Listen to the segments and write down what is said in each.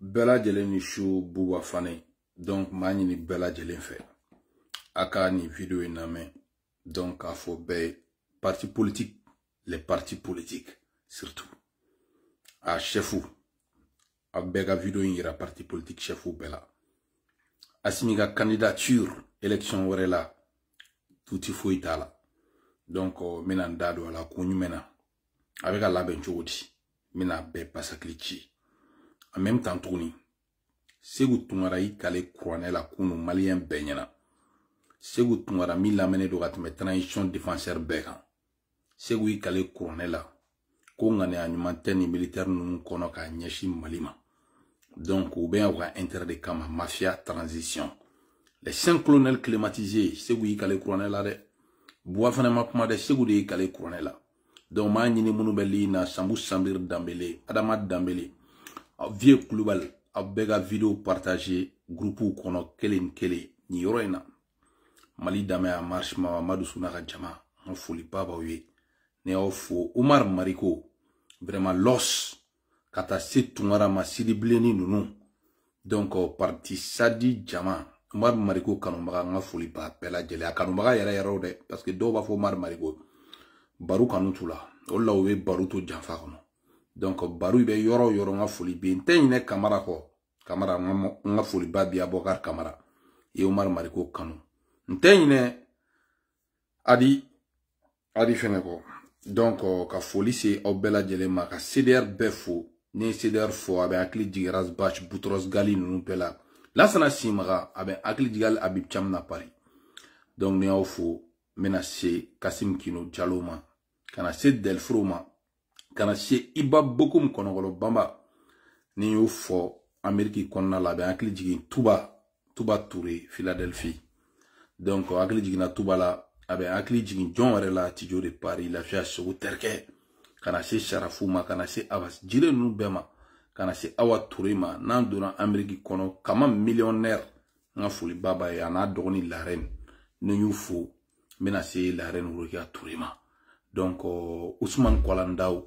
bɛɛ lajɛlen ni su buba fane donc maa ɲini bɛɛ lajɛlen fɛ a ka nin video in donc k'a fɔ parti politique les partis politiques surtout a chɛfu a bɛɛ video in parti politique chɛfu bɛɛ la ka candidature élection wɛrɛ la tuti foyi t'a la donc n bɛna n da don la kun jumɛn na a bɛ ka di n en même temps tuguni segu tunkara i kale kuranɛ la kunu maliyɛn bɛɛ ɲɛna segu tunkara min lamɛnnen do ka tɛmɛ transition défenseur bɛɛ kan segu i kale kuranɛ la ko ŋaniya ɲuman tɛ ni militɛri ninnu kɔnɔ k'a ɲɛsin mali ma donc u bɛ yan u ka intérêt de kama mafia transition les cinq colonels clématisés segu y'i kale kuranɛ la dɛ buwa fana ma kuma dɛ segu de y'i kale kuranɛ la donc m'a ɲini minnu bɛ lii na sanbu sanbiri danbele adama danbele aw global, kulubali vidéo partagé partagé, video partage gurupuw kɔnɔ kelen ni yoroina mali marche jama n pas ba oui ne mariko vraiment los ka taa se ma ma donc euh, parti sadi jama Omar mariko kanubaga nga folie pas pela a kanubaga yɛrɛ parce que do b'a Omar mariko barou kanu la o la donc baru bɛ yɔrɔ o yɔrɔ n ka foli bɛ yen n tɛ ɲinɛ kamara kɔ kamara n ka foliba bi abɔkar kamara i ye umar mariko kanu n tɛ ɲinɛ adi adi fɛnɛ kɔ donc ka foli se aw bɛɛ lajɛlen ma ka cdr bɛɛ fo ni ye cdr fɔ a bɛ hakili jigi rasbach butros gali ninnu bɛɛ la lasana simaga a bɛ hakili jigi hali abib cam na pari donc ni y'aw fo n bɛna se kasim kino jalo ma ka na se delfro ma kana na se iba bokum kɔnɔgɔlɔ ni y'o fo ameriki kɔnɔna la a akli jigin tuba tuba touré philadelphie donc akli jigina tuba la abe akli jigin jɔn la tijo de paris la sogo ou ka na se sarafu kana ka se abas jire awa touré ma n'an donna ameriki kono kama millionnaire n baba et ba b'a la n'a dɔgɔnin larɛni ni y'u fo menacer la se larɛni worokiya ma donc Ousmane Kualandao,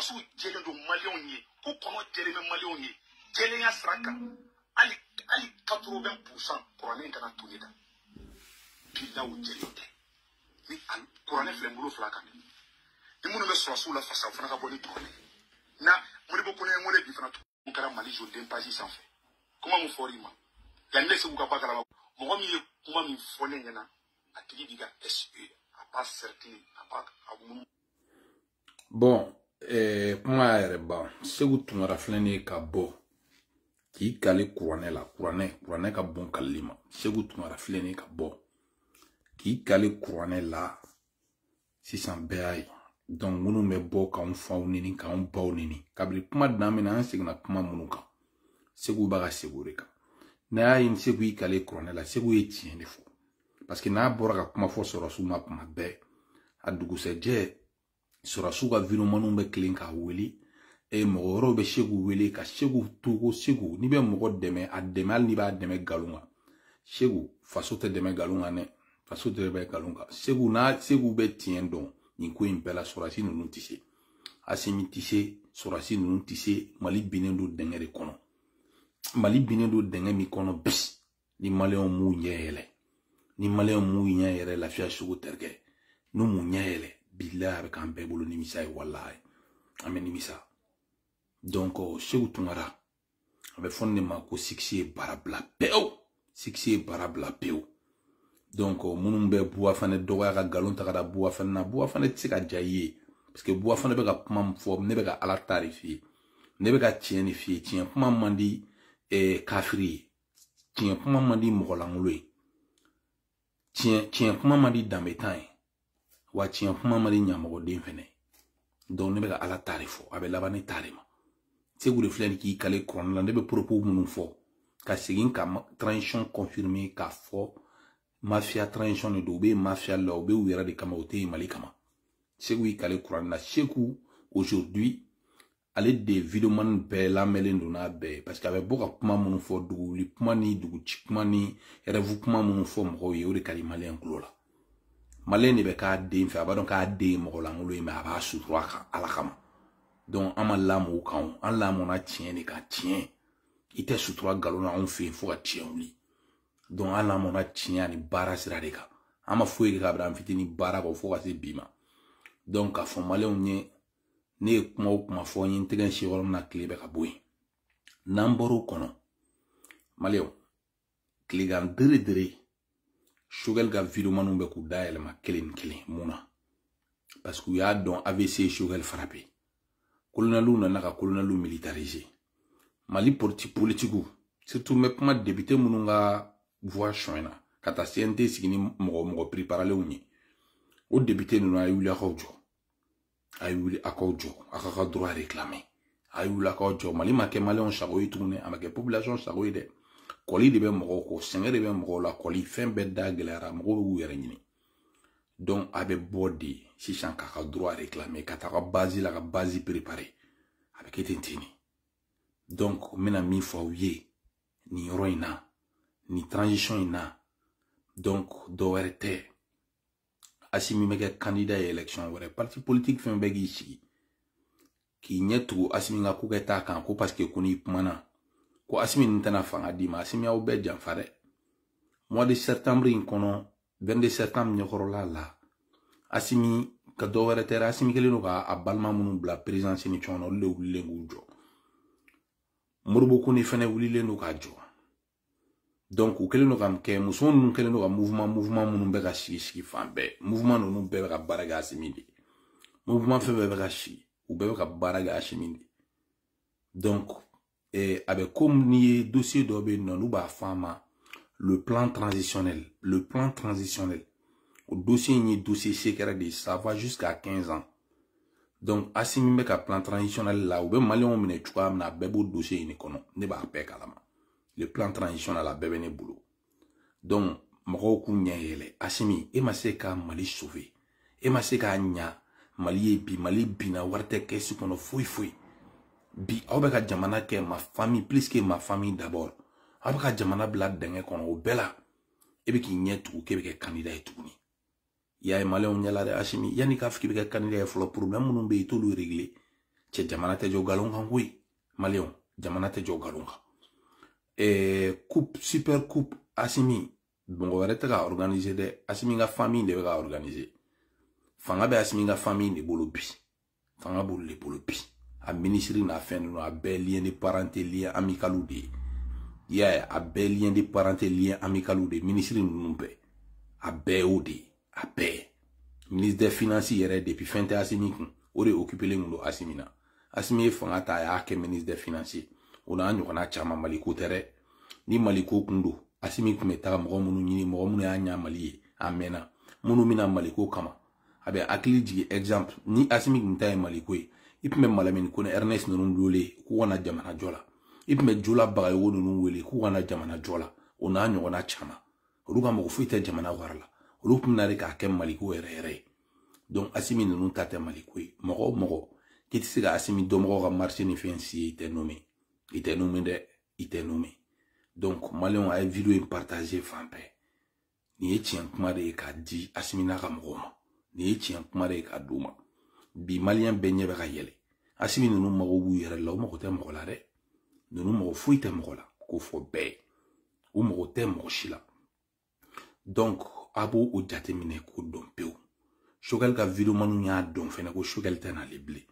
sɔrɔsiw jɛlen don maliyɛnw ye ko kɔnɔ jɛlen bɛ maliyɛnw ye jɛlenya sira kan hali hali katɔrɔbɛn pusan kuranɛ kana to ne da bilaw jɛlen tɛ ni kuranɛ filɛ n bolo fila kan ni minnu bɛ sɔrɔsiw la fasa o fana ka bɔ ni kuranɛ na moribo kɔnɔ ye wele bi fana tugun kɛra mali joden pazi sanfɛ kuma mun fɔr'i ma yanni ne segu ka ba kalama mɔgɔ min ye kuma min fɔ ne ɲɛna a tigi b'i ka ɛsipe a b'a sɛrikile a b'a a munu. bon kuma eh, y'a yɛrɛ ban segu tunkara filɛ nin ye ka bɔ k'i kale kuranɛ la kuranɛ kuranɛ ka bon kalili ma segu tunkara filɛ nin ye ka bɔ k'i kale kuranɛ la sisan bɛɛ y'a ye donc minnu bɛ bɔ k'anw faw ɲini k'anw baw ɲini kabini kuma dan min na an seginna kuma minnu kan segu b'a ka segu de kan n'a y'a ye segu y'i kale kuranɛ la segu ye tiɲɛ de fɔ parce que n'a bɔra ka kuma fɔ sɔrɔsiw ma kuma bɛɛ a dugusɛjɛ surasiw ka videomaninw bɛ kilen k'a wele mɔgɔ wɛrɛw bɛ se k'u wele ka se k'u togo segu n'i bɛ mɔgɔ dɛmɛ a dɛmɛ hali n'i b'a dɛmɛ nkalon kan segu faso tɛ dɛmɛ nkalon kan dɛ faso tɛ dɛmɛ nkalon kan segu n'a segu bɛ tiɲɛ dɔn nin ko in bɛɛ la surasi ninnu tɛ se asimi tɛ se surasi ninnu tɛ se mali binnen don dɛngɛ de kɔnɔ mali binnen don dɛngɛ min kɔnɔ bi ni maliyɛnw m'u ɲɛ yɛlɛ ni maliyɛnw m'u ɲɛ yɛlɛ lafiya sugu terikɛ n'u m'u ɲɛ yɛlɛ Bilè avek anbebou lo nimisa e walay. Ame nimisa. Donkou, oh, sèkoutou nga ra. Ave fon neman kou sikse barabla pe ou. Sikse barabla pe ou. Donkou, oh, mounou mbe buwafan e dowaya ga galon ta gada buwafan na. Buwafan e tse ka djayye. Peske buwafan e bega pouman mfob. Nebega alatar e fi. Nebega tjen e fi. Tjen pouman mandi kafri. Tjen pouman mandi mwolang lwe. Tjen pouman mandi dame taye. wa tiɲɛ kuma ma di ɲamɔgɔden fɛnɛ ne bɛ ka ala ta fɔ a bɛ laban ne ta ma segu de filɛ k'i kale kɔnɔna la ne bɛ propos minnu fɔ ka segin ka transition confirmé k'a fɔ mafia transition de don u bɛ mafia la u bɛ u yɛrɛ de kama u tɛ yen mali kama segu y'i kale kuran na segu aujourd'hui ale de videoman bɛɛ lamɛnlen don n'a bɛɛ parce que a bɛ bɔ ka kuma minnu fɔ dugu wuli kuma ni dugu ci kuma ni rêve kuma minnu fɔ mɔgɔw ye o de ka di maliyɛn tulo la maliyɛn de bɛ k'a den fɛ a b'a dɔn k'a den ye mɔgɔ lankolon ye mɛ a b'a sutura a kan ala kama donc an ma lamɔ o kan o an lamɔna tiɲɛ de kan tiɲɛ i tɛ sutura nkalon na anw fɛ yen fo ka tiɲɛ wuli donc an lamɔna tiɲɛ ani baara sira de kan an ma foyi kɛ ka bila an fitinin baara kɔ fo ka se bi ma donc k'a fɔ maliyɛnw ye ne ye kuma o kuma fɔ n ye n tɛgɛ si yɔrɔ min na tile bɛ ka bɔ yen n'an bɔr'o kɔnɔ maliyɛnw tilegan dere dere shogɛl ka videomaniw bɛ k'u dayɛlɛma kelen ni kelen mun na parsek u y'a dɔn avc ye shogɛl farape kolonɛliw nana ka kolonɛliw militarize mali politi politikiw surtout mɛ kuma debite minnu ka voa sɔn na ka taa cnt sigi ni mɔgɔ mɔgɔ preparalenw ye o debite ninnu a ye wuli akaw jɔ a ye wuli akaw jɔ a ka ka droit réclamer a ye wuli akaw jɔ mali ma kɛ maliyɛnw sago ye tuguni a ma kɛ population sago ye dɛ kɔli de bɛ mɔgɔw kɔ sɛgɛn de bɛ mɔgɔw la kɔli fɛn bɛɛ da gɛlɛyara mɔgɔw b'u yɛrɛ ɲini donc a bɛ bɔ de sisan k'a ka droit réclamer ka taa ka base la ka base préparer a bɛ kɛ ten ten de donc n bɛna min fɔ aw ye nin yɔrɔ in na nin transition in na donc dɔwɛrɛ tɛ asimi bɛ kɛ candidat ye élection wɛrɛ parti politique fɛn bɛɛ k'i sigi k'i ɲɛ tugu asimi ka ko kɛ t'a kan ko parce que ko n'i kumana Kwa asimi nintenafan a di ma, asimi a oube djan fare. Mwa de sertam ri yon konon, ven de sertam nyokorola la. Asimi, kado veratera, asimi kele nou ka abalman moun moun bla, prezansi ni chonon, le ou le nou jo. Mwou boku ni fene ou li le nou ka jo. Donkou, kele nou kam key mwou, son nou kele nou ka mouvman, mouvman moun moun mbe gashi ki shkifan be. Mouvman nou nou bebe ka baraga asimi de. Mouvman febe gashi, ou bebe ka baraga asimi de. Donkou. a bɛ komi n'i ye dossier dɔ bɛ yen nɔ n'u b'a fɔ a ma le plan transitionnel le plan transitionnel o dossier in ye dossier secret de ye ça va jusqu'à 15 ans donc asimi bɛ ka plan transitionnel la u bɛ maliyɛnw minɛ cogoya min na a bɛɛ b'o dossier in de kɔnɔ ne b'a bɛɛ kalama le plan transitionnel a bɛɛ bɛ ne bolo donc mɔgɔw k'u ɲɛ yɛlɛ asimi e ma se ka mali sauver e ma se k'a ɲa mali ye bi mali binna wari tɛ kɛsi kɔnɔ foyi foyi bi aw bɛ ka jamana kɛ ma fami plus que ma fami d'abord aw bɛ ka jamana bila dɛngɛ kɔnɔ o bɛɛ la e bɛ k'i ɲɛ tugu k'e bɛ kɛ kanida ye tuguni y'a ye maliyɛnw ɲɛ dɛ asimi yanni k'a fɔ k'i bɛ kɛ kanida ye fɔlɔ problème minnu bɛ yen i t'olu régler cɛ jamana tɛ jɔ nkalon kan koyi maliyɛnw jamana tɛ jɔ nkalon kan ɛɛ coupe super coupe asimi mɔgɔ wɛrɛ tɛ ka organiser dɛ asimi ka famille de bɛ ka organiser fanga bɛ asimi ka famille de bolo bi fanga b'olu de bolo bi. a minisiri n'a fɛn ninnu a bɛɛ lien de parenté lien amicalu de ye i y'a ye a bɛɛ lien de parenté lien amicalu de minisiri ninnu bɛɛ a bɛɛ y'o de ye a bɛɛ ministre des finances yɛrɛ depuis fɛn tɛ asimi kun o de occupelen kun don asimi na asimi ye fanga ta a y'a kɛ ministre des finances o n'a ɲɔgɔnna caman maliko tɛ dɛ ni maliko kun don asimi kun bɛ taga mɔgɔ minnu ɲini mɔgɔ minnu y'a ɲa mali ye a mɛnna minnu bɛna maliko kama a bɛ hakili jigin exemple ni asimi kun ta ye maliko ye i tun bɛ malamini kone ernest nunu wele kuwa na jamana jola la i tun bɛ jola bagayogo ninnu wele k'u kana jamana jola la o n'a chama caman olu ka jamana wara la olu tun bɛna de k'a kɛ maliko yɛrɛ yɛrɛ ye asimi nunu ta maliku maliko ye kiti o mɔgɔ k'i tɛ se ka asimi dɔnmɔgɔw ka marise ni fensi si ye i tɛ nome i tɛ nome dɛ a ye video in partage ni bɛɛ nin ye kuma de k'a di asimi n'a ka mɔgɔw ma nin e ye kuma de k'a d'u Bi malyen be nyebe ka yele. Asi vi nou nou mou mou yere la ou mou mou tem mou la re. Nou mou mou fwi tem mou la. Kou fwo bè. Ou mou tem mou shila. Donk, apou ou jate mine kou donpe ou. Choukel ka videou manou nye adon fe na kou choukel ten a leble.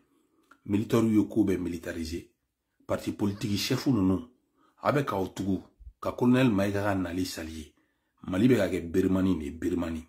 Militar ou yoko be militarize. Parti politiki chef ou nou nou. Ape ka otu kou. Ka kolonel maite ka nan alis alie. Malibe ka ge birmanin e birmanin.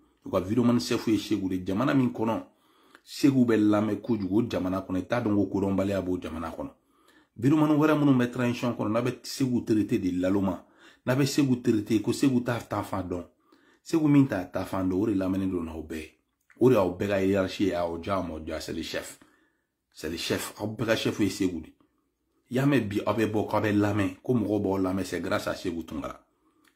u ka video man chef ye segu de jamana min kɔnɔ segu bɛ lamɛn kojugu jamana kɔnɔ i t'a dɔn ko kodɔnbaliya b'o jamana kɔnɔ birumani wɛrɛ minnu bɛ transition kɔnɔ n'a bɛ segu terete de laloma n'a bɛ segu terete ko segu t'a ta fan dɔn segu min t'a ta fan dɔn o de lamɛnnen don n'aw bɛɛ ye o de y'aw bɛɛ ka hiérarchie ye aw jɔ a ma jɔ c'est le chef c'est le chef aw bɛɛ ka chef ye segu de y'a mɛn bi aw bɛ bɔ k'aw bɛ lamɛn ko mɔgɔw b'aw lamɛn c'est grâce à segu tunkara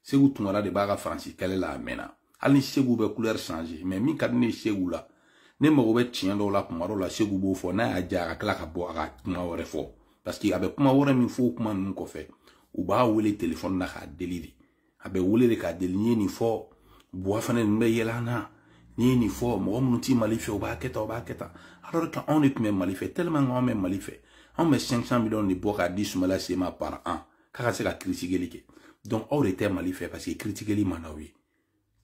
segu tunkara de b'a ka faransi kɛlɛ la a mɛnna hali ni segu couleur kulɛri mais mi kadne ka di ne segu la ne mago bɛ tiɲɛ dɔw la kuma dɔ la segu b'o fo n'a a ja a ka ka a ka kuma wɛrɛ parce qu'il avait bɛ kuma wɛrɛ min fɔ o kuma ninnu kɔfɛ b'a wele téléphone na k'a deli de a bɛ k'a delini n'i ye nin fɔ buwa fɛnɛ nin na n'i ye nin fɔ mo minnu t'i mali fɛ b'a keta tan b'a keta alors que on est même bɛ mali tellement on bɛ mali on anw 500 millions de bɔ k'a di Soumaïla par an k'a ka se ka donc aw de tɛ parce que critiquait man d'aw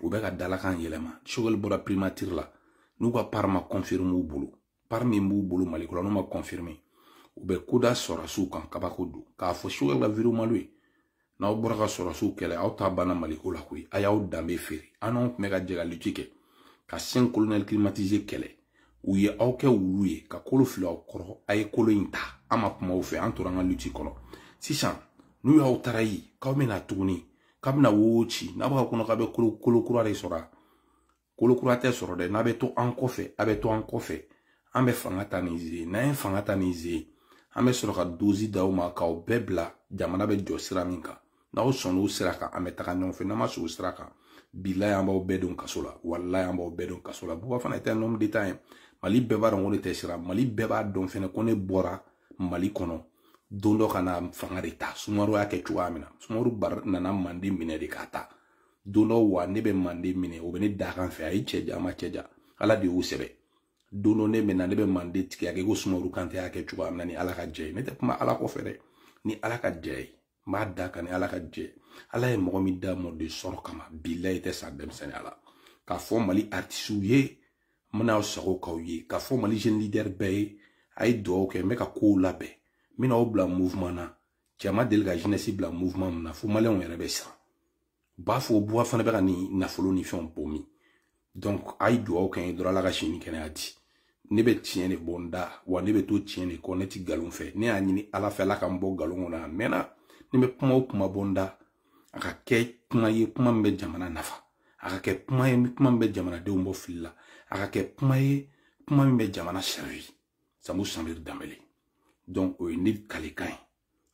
Oube ka dalakan yeleman. Choukel boda primatir la. Nou wapar ma konfirme ou boulou. Parme mou boulou malikola. Nou ma konfirme. Oube kouda sorasu kan kapakoudou. Ka afo choukel la virou malwe. Na oubou raka sorasu kele. Aouta abana malikola kwe. Aya ou dame feri. Anonk me ka djega luti ke. Ka sen kolonel klimatize kele. Ouye ouke ouye. Ka koloflo aoukoro. Aye koloyin ta. Ama pou ma oufe antoran an luti kolo. Sisan. Nou ya ou tarayi. Ka oume natouni. kabina wo ci n'a b'a fɔ kɔnɔ k'a bɛ kolo kura de sɔrɔ a kolo kura tɛ sɔrɔ dɛ to an kɔfɛ a to an kɔfɛ an bɛ fanga ta nin ze ka dozi d'aw ma k'aw bɛɛ jamana bɛ jɔ sira min kan n'aw sɔnn'o sira kan an bɛ taga ɲɔgɔn fɛ n'an ma sɔn o sira kan bilayi fana tɛ nɔmu de mali bɛɛ b'a dɔn sira mali bɛɛ b'a dɔn fɛnɛ mali kɔnɔ dondo kana fanga de ta sumaru sumaru bar nanam mandi mine de kata dondo wa mandi mine o bene dakan fe ai cheja ma cheja ala de u sebe ne mena ne be mandi ke go sumaru kante ya ke ni ala ka je ne kuma ala fere ni ala ma da ka ni ala ka je ala e mi da mo de soro kama bilay sa dem sen ala ka fo mali artisu ye mena o soro ka ye mali jeune leader be ai do me ka be n bɛna o bila movement na cɛ ma deli ka jeunesse bila movement min na fo maliyɛnw yɛrɛ bɛ siran u b'a fɔ buwa fana bɛ ka nin nafolo ni fɛnw bomi donc a ye duwawu kɛ n ye dɔrɔn ala ka si ni kɛnɛya di ne bɛ tiɲɛ de bɔ n da wa ne bɛ to tiɲɛ de kɔ ne ti nkalon fɛ ne y'a ɲini ala fɛ ala ka n bɔ nkalon kɔnɔ a mɛnna ne bɛ kuma o kuma bɔ n da a ka kɛ kuma ye kuma min bɛ jamana nafa a ka kɛ kuma ye kuma min bɛ jamanadenw bɔ fili la a ka kɛ kuma ye kuma min bɛ jamana servi samu sanbiri danbɛle donc o euh, ye ne kalekan ye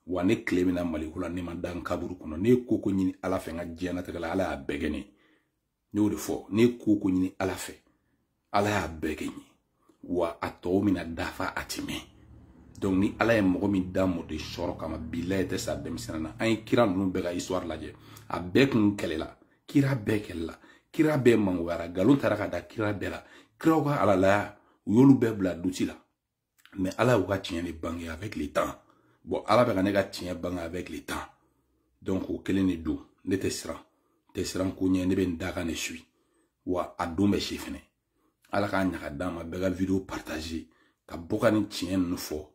wa ne tile bɛna maliko la ne ma da kaburu kɔnɔ ne ye ko ɲini ala fɛ n ka diɲɛnatigɛ la ala y'a bɛɛ kɛ ne ne y'o de fɔ ne ye ko ɲini ala fɛ ala y'a bɛɛ kɛ n wa a tɔw mina dafa a ti mɛn donc ni ala ye mɔgɔ min da mɔden sɔrɔ kama bilayi tɛ sa denmisɛnnin na an ye kira ninnu bɛɛ ka histoire lajɛ a bɛɛ kun kɛlɛla kira bɛɛ kɛlɛla kira bɛɛ mangoyara nkalon taara ka da kira bɛɛ la kiraw ka alalaya u y'olu bɛɛ bila duti la Mais Allah aura tient les bangs avec les temps. Bon, Allah va nega tient bang avec les temps. Donc, au quel est doux, ne t'essera. T'essera qu'on y ben d'aga ne suis. Ou à doux mes chefs. Allah a n'a dans ma belle vidéo partagée. Ka bokan tient nous faut.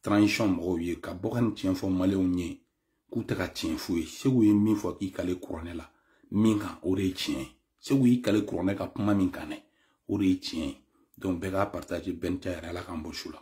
Transition m'rouille. Ka bokan tient faut malé ou n'y. Kouta ka tient foué. Se ou y mi fois qui kale couronne là. Minga ou re tient. Se ou y kale couronne ka pma minkane. Ou re tient. donc bɛɛ k'a partage bɛn caya yɛrɛ ala k'an bɔ su la